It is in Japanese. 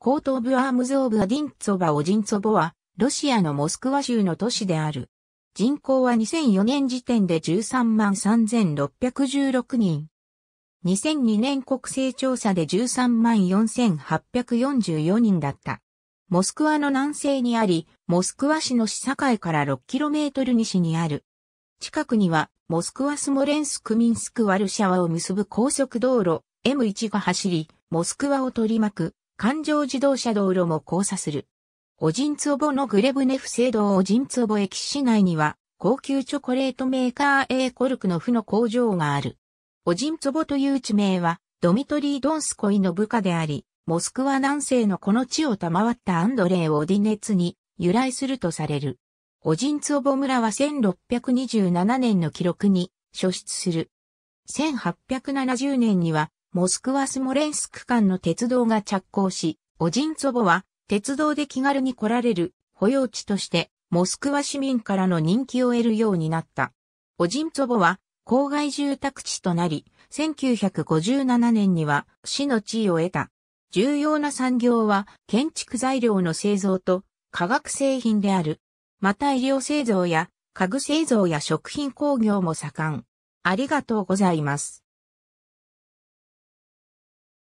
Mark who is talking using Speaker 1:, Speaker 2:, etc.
Speaker 1: 後頭部アームズ・オブ・アディンツォバ・オジンツォボは、ロシアのモスクワ州の都市である。人口は2004年時点で13万3616人。2002年国勢調査で13万4844人だった。モスクワの南西にあり、モスクワ市の市境から 6km 西にある。近くには、モスクワスモレンスクミンスクワルシャワを結ぶ高速道路 M1 が走り、モスクワを取り巻く環状自動車道路も交差する。オジンツオボのグレブネフ聖堂オジンツオボ駅市内には、高級チョコレートメーカー A コルクの負の工場がある。オジンツオボという地名は、ドミトリー・ドンスコイの部下であり、モスクワ南西のこの地を賜ったアンドレイ・オディネツに由来するとされる。オジンツオボ村は1627年の記録に、初出する。1870年にはモスクワスモレンスク間の鉄道が着工し、オジンツボは鉄道で気軽に来られる保養地としてモスクワ市民からの人気を得るようになった。オジンツボは郊外住宅地となり、1957年には市の地位を得た。重要な産業は建築材料の製造と化学製品である。また医療製造や家具製造や食品工業も盛ん。ありがとうござい
Speaker 2: ます。